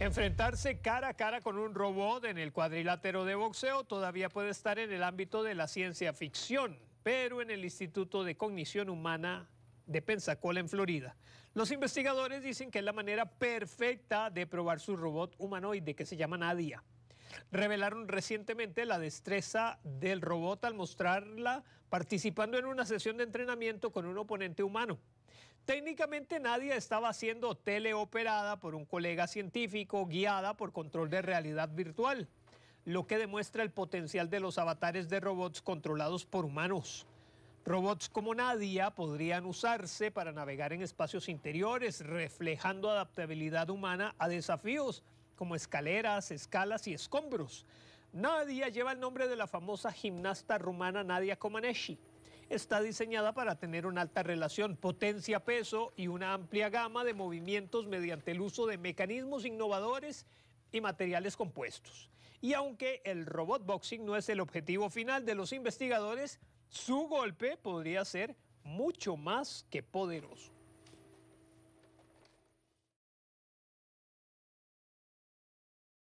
Enfrentarse cara a cara con un robot en el cuadrilátero de boxeo todavía puede estar en el ámbito de la ciencia ficción, pero en el Instituto de Cognición Humana de Pensacola, en Florida. Los investigadores dicen que es la manera perfecta de probar su robot humanoide que se llama Nadia revelaron recientemente la destreza del robot al mostrarla participando en una sesión de entrenamiento con un oponente humano. Técnicamente Nadia estaba siendo teleoperada por un colega científico guiada por control de realidad virtual, lo que demuestra el potencial de los avatares de robots controlados por humanos. Robots como Nadia podrían usarse para navegar en espacios interiores, reflejando adaptabilidad humana a desafíos como escaleras, escalas y escombros. Nadia lleva el nombre de la famosa gimnasta rumana Nadia Comaneci. Está diseñada para tener una alta relación potencia-peso y una amplia gama de movimientos mediante el uso de mecanismos innovadores y materiales compuestos. Y aunque el robot boxing no es el objetivo final de los investigadores, su golpe podría ser mucho más que poderoso.